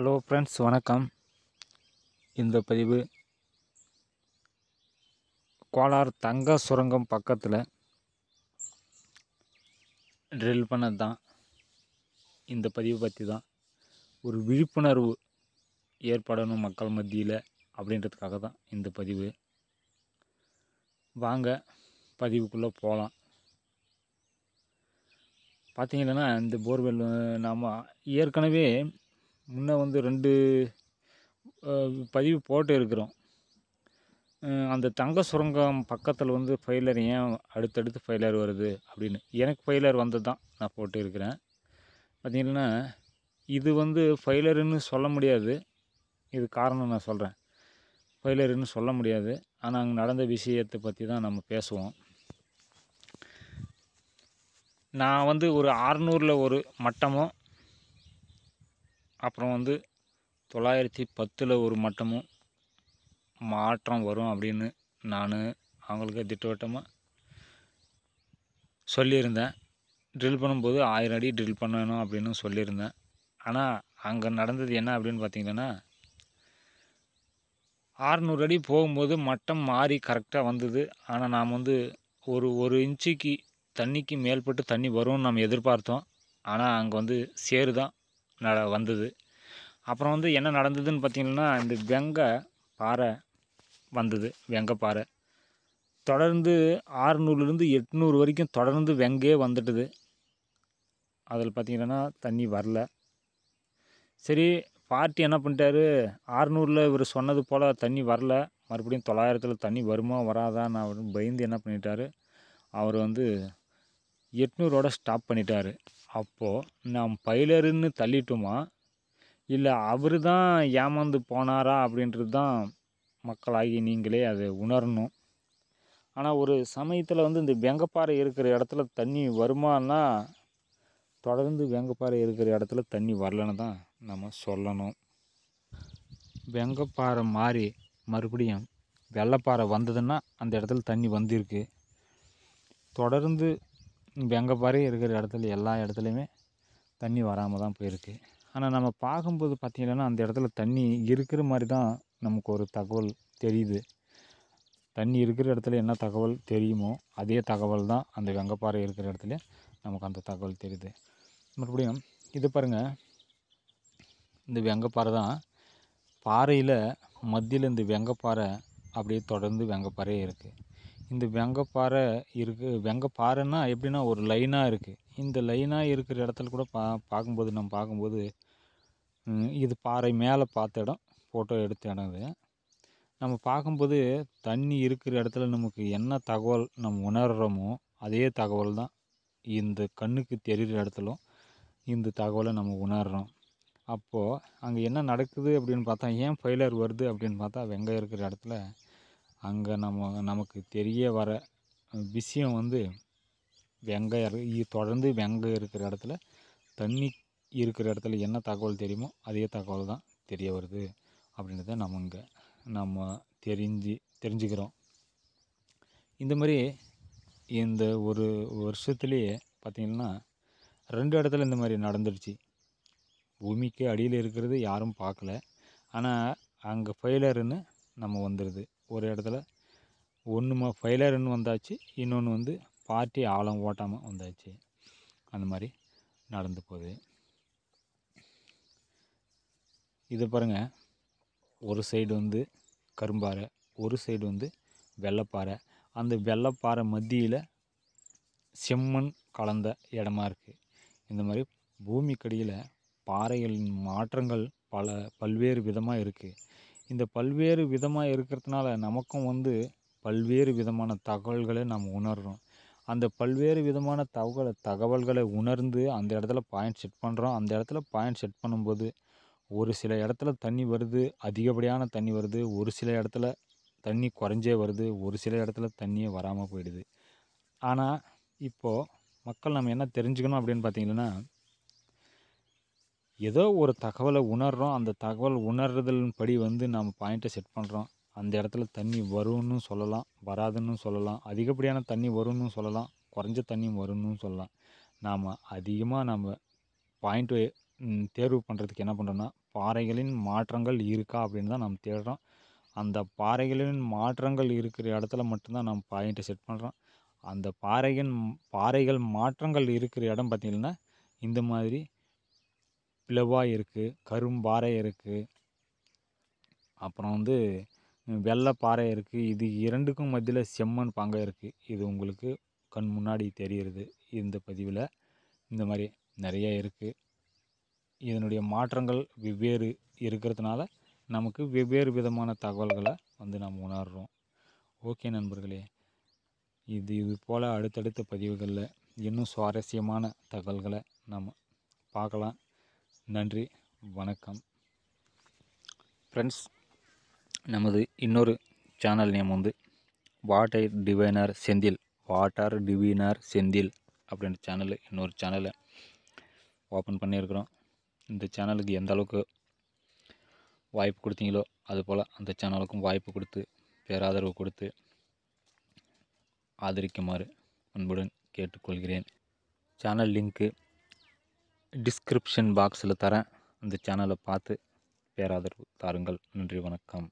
hello friends வணக்கம் இந்த பதிவு கோலார் தங்க சுரங்கம் பக்கத்தில் ட்ரில் பண்ணது தான் இந்த பதிவு பற்றி தான் ஒரு விழிப்புணர்வு ஏற்படணும் மக்கள் மத்தியில் அப்படின்றதுக்காக தான் இந்த பதிவு வாங்க பதிவுக்குள்ளே போகலாம் பார்த்தீங்கன்னா இந்த போர்வெல் நாம் ஏற்கனவே முன்னே வந்து ரெண்டு பதிவு போட்டு இருக்கிறோம் அந்த தங்க சுரங்கம் பக்கத்தில் வந்து ஃபெயிலர் ஏன் அடுத்தடுத்து ஃபெயிலர் வருது அப்படின்னு எனக்கு ஃபெயிலர் வந்தது தான் நான் போட்டு இருக்கிறேன் பார்த்திங்கன்னா இது வந்து ஃபெயிலருன்னு சொல்ல முடியாது இது காரணம் நான் சொல்கிறேன் ஃபெயிலருன்னு சொல்ல முடியாது ஆனால் அங்கே நடந்த விஷயத்தை பற்றி தான் நம்ம பேசுவோம் நான் வந்து ஒரு ஆறுநூறில் ஒரு மட்டமும் அப்புறம் வந்து தொள்ளாயிரத்தி பத்தில் ஒரு மட்டமும் மாற்றம் வரும் அப்படின்னு நான் அவங்களுக்கு திட்டவட்டமாக சொல்லியிருந்தேன் ட்ரில் பண்ணும்போது ஆயிரம் அடி ட்ரில் பண்ணணும் அப்படின்னு சொல்லியிருந்தேன் ஆனால் அங்கே நடந்தது என்ன அப்படின்னு பார்த்தீங்கன்னா ஆறுநூறு அடி போகும்போது மட்டம் மாறி கரெக்டாக வந்தது ஆனால் நாம் வந்து ஒரு ஒரு இன்ச்சுக்கு தண்ணிக்கு மேல்பட்டு தண்ணி வரும்னு நம்ம எதிர்பார்த்தோம் ஆனால் அங்கே வந்து சேரு தான் நட வந்தது அப்புறம் வந்து என்ன நடந்ததுன்னு பார்த்திங்கன்னா இந்த வெங்க பாறை வந்தது வெங்க பாறை தொடர்ந்து ஆறுநூறுலேருந்து எட்நூறு வரைக்கும் தொடர்ந்து வெங்கே வந்துட்டுது அதில் பார்த்திங்கன்னா தண்ணி வரல சரி பார்ட்டி என்ன பண்ணிட்டாரு ஆறுநூறில் இவர் சொன்னது போல் தண்ணி வரல மறுபடியும் தொள்ளாயிரத்தில் தண்ணி வருமா வராதான்னு அவர் பயந்து என்ன பண்ணிட்டார் அவர் வந்து எட்நூறோட ஸ்டாப் பண்ணிட்டார் அப்போது நாம் பைலருன்னு தள்ளிட்டோமா இல்லை அவர் தான் ஏமாந்து போனாரா அப்படின்றது தான் மக்களாகி நீங்களே அதை உணரணும் ஆனால் ஒரு சமயத்தில் வந்து இந்த வெங்கப்பாறை இருக்கிற இடத்துல தண்ணி வருமானா தொடர்ந்து வெங்கப்பாறை இருக்கிற இடத்துல தண்ணி வரலன்னு தான் நம்ம சொல்லணும் வெங்கப்பாறை மாறி மறுபடியும் வெள்ளப்பாறை வந்ததுன்னா அந்த இடத்துல தண்ணி வந்திருக்கு தொடர்ந்து இப்போ எங்கள் பாரு இருக்கிற இடத்துல எல்லா இடத்துலையுமே தண்ணி வராமல் தான் போயிருக்கு ஆனால் நம்ம பார்க்கும்போது பார்த்திங்கன்னா அந்த இடத்துல தண்ணி இருக்கிற மாதிரி தான் நமக்கு ஒரு தகவல் தெரியுது தண்ணி இருக்கிற இடத்துல என்ன தகவல் தெரியுமோ அதே தகவல் தான் அந்த வெங்கப்பாறை இருக்கிற இடத்துல நமக்கு அந்த தகவல் தெரியுது மறுபடியும் இது பாருங்கள் இந்த வெங்கப்பாறை தான் பாறையில் மத்தியில் இந்த வெங்கப்பாறை அப்படியே தொடர்ந்து வெங்கப்பாறையே இருக்குது இந்த வெங்கப்பாறை இருக்குது வெங்கப்பாறைன்னா எப்படின்னா ஒரு லைனாக இருக்குது இந்த லைனாக இருக்கிற இடத்துல கூட பா பார்க்கும்போது நம்ம பார்க்கும்போது இது பாறை மேலே பார்த்த இடம் ஃபோட்டோ எடுத்த இடம் இது நம்ம பார்க்கும்போது தண்ணி இருக்கிற இடத்துல நமக்கு என்ன தகவல் நம்ம உணர்கிறோமோ அதே தகவல் தான் இந்த கண்ணுக்கு தெரிகிற இடத்துலும் இந்த தகவலை நம்ம உணர்கிறோம் அப்போது அங்கே என்ன நடக்குது அப்படின்னு பார்த்தா ஏன் ஃபெயிலியர் வருது அப்படின்னு பார்த்தா வெங்காயம் இருக்கிற இடத்துல அங்கே நம்ம நமக்கு தெரிய வர விஷயம் வந்து வெங்கை தொடர்ந்து வெங்காயம் இருக்கிற இடத்துல தண்ணி இருக்கிற இடத்துல என்ன தகவல் தெரியுமோ அதே தகவல் தான் தெரிய வருது அப்படின்றத நம்ம இங்கே நம்ம தெரிஞ்சு தெரிஞ்சுக்கிறோம் இந்த மாதிரி இந்த ஒரு வருஷத்துலேயே பார்த்திங்கன்னா ரெண்டு இடத்துல இந்த மாதிரி நடந்துடுச்சு பூமிக்கு அடியில் இருக்கிறது யாரும் பார்க்கல ஆனால் அங்கே ஃபெயிலருன்னு நம்ம வந்துடுது ஒரு இடத்துல ஒன்று ஃபெயிலர்னு வந்தாச்சு இன்னொன்று வந்து பார்ட்டி ஆழம் ஓட்டாமல் வந்தாச்சு அந்த மாதிரி நடந்து போகுது இது பாருங்கள் ஒரு சைடு வந்து கரும்பாறை ஒரு சைடு வந்து வெள்ளைப்பாறை அந்த வெள்ளப்பாறை மத்தியில் செம்மண் கலந்த இடமா இருக்குது இந்த மாதிரி பூமிக்கடியில் பாறைகளின் மாற்றங்கள் பல பல்வேறு விதமாக இருக்குது இந்த பல்வேறு விதமாக இருக்கிறதுனால நமக்கும் வந்து பல்வேறு விதமான தகவல்களை நாம் உணர்கிறோம் அந்த பல்வேறு விதமான தகவலை தகவல்களை உணர்ந்து அந்த இடத்துல பாயிண்ட் செட் பண்ணுறோம் அந்த இடத்துல பாயிண்ட் செட் பண்ணும்போது ஒரு சில இடத்துல தண்ணி வருது அதிகப்படியான தண்ணி வருது ஒரு சில இடத்துல தண்ணி குறைஞ்சே வருது ஒரு சில இடத்துல தண்ணியே வராமல் போயிடுது ஆனால் இப்போது மக்கள் நம்ம என்ன தெரிஞ்சுக்கணும் அப்படின்னு பார்த்திங்கன்னா ஏதோ ஒரு தகவலை உணர்கிறோம் அந்த தகவல் உணர்றதன் படி வந்து நம்ம பாயிண்ட்டை செட் பண்ணுறோம் அந்த இடத்துல தண்ணி வரும்னு சொல்லலாம் வராதுன்னு சொல்லலாம் அதிகப்படியான தண்ணி வரும்னு சொல்லலாம் குறைஞ்ச தண்ணி வரும்னு சொல்லலாம் நாம் அதிகமாக நம்ம பாயிண்ட்டு தேர்வு பண்ணுறதுக்கு என்ன பண்ணுறோன்னா பாறைகளின் மாற்றங்கள் இருக்கா அப்படின்னு தான் நம்ம தேடுறோம் அந்த பாறைகளின் மாற்றங்கள் இருக்கிற இடத்துல மட்டும்தான் நம்ம பாயிண்ட்டை செட் பண்ணுறோம் அந்த பாறையின் பாறைகள் மாற்றங்கள் இருக்கிற இடம் பார்த்திங்கன்னா இந்த மாதிரி பிளவாய் இருக்குது கரும்பாறை இருக்குது அப்புறம் வந்து வெள்ளை பாறை இருக்குது இது இரண்டுக்கும் மத்தியில் செம்மண் பாங்க இருக்குது இது உங்களுக்கு கண் முன்னாடி தெரிகிறது இந்த பதிவில் இந்த மாதிரி நிறைய இருக்குது இதனுடைய மாற்றங்கள் வெவ்வேறு இருக்கிறதுனால நமக்கு வெவ்வேறு விதமான தகவல்களை வந்து நாம் உணர்கிறோம் ஓகே நண்பர்களே இது இது போல் அடுத்தடுத்த பதிவுகளில் இன்னும் சுவாரஸ்யமான தகவல்களை நம்ம பார்க்கலாம் நன்றி வணக்கம் ஃப்ரெண்ட்ஸ் நமது இன்னொரு சேனல் நேம் வந்து water diviner Senthil water diviner Senthil அப்படின்ற சேனல் இன்னொரு சேனலை ஓப்பன் பண்ணியிருக்கிறோம் இந்த சேனலுக்கு எந்த அளவுக்கு வாய்ப்பு கொடுத்தீங்களோ அதுபோல் அந்த சேனலுக்கும் வாய்ப்பு கொடுத்து பேராதரவு கொடுத்து ஆதரிக்குமாறு அன்புடன் கேட்டுக்கொள்கிறேன் சேனல் லிங்க்கு டிஸ்கிரிப்ஷன் பாக்ஸில் தரேன் அந்த சேனலை பார்த்து பேராதரவு தாருங்கள் நன்றி வணக்கம்